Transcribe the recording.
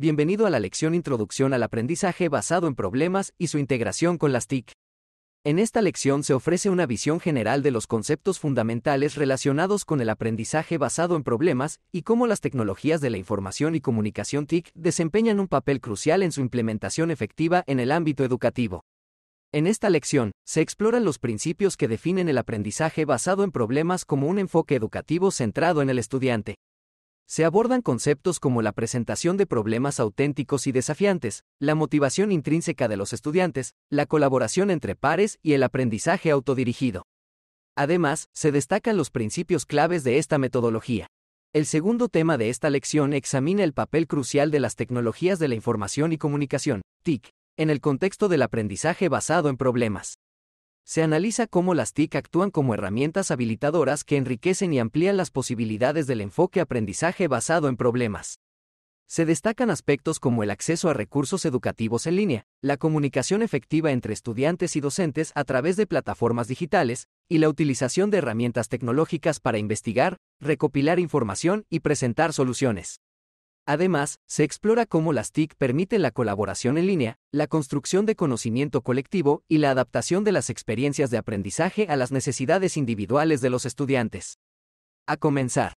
Bienvenido a la lección Introducción al aprendizaje basado en problemas y su integración con las TIC. En esta lección se ofrece una visión general de los conceptos fundamentales relacionados con el aprendizaje basado en problemas y cómo las tecnologías de la información y comunicación TIC desempeñan un papel crucial en su implementación efectiva en el ámbito educativo. En esta lección, se exploran los principios que definen el aprendizaje basado en problemas como un enfoque educativo centrado en el estudiante se abordan conceptos como la presentación de problemas auténticos y desafiantes, la motivación intrínseca de los estudiantes, la colaboración entre pares y el aprendizaje autodirigido. Además, se destacan los principios claves de esta metodología. El segundo tema de esta lección examina el papel crucial de las tecnologías de la información y comunicación, TIC, en el contexto del aprendizaje basado en problemas se analiza cómo las TIC actúan como herramientas habilitadoras que enriquecen y amplían las posibilidades del enfoque aprendizaje basado en problemas. Se destacan aspectos como el acceso a recursos educativos en línea, la comunicación efectiva entre estudiantes y docentes a través de plataformas digitales, y la utilización de herramientas tecnológicas para investigar, recopilar información y presentar soluciones. Además, se explora cómo las TIC permiten la colaboración en línea, la construcción de conocimiento colectivo y la adaptación de las experiencias de aprendizaje a las necesidades individuales de los estudiantes. A comenzar.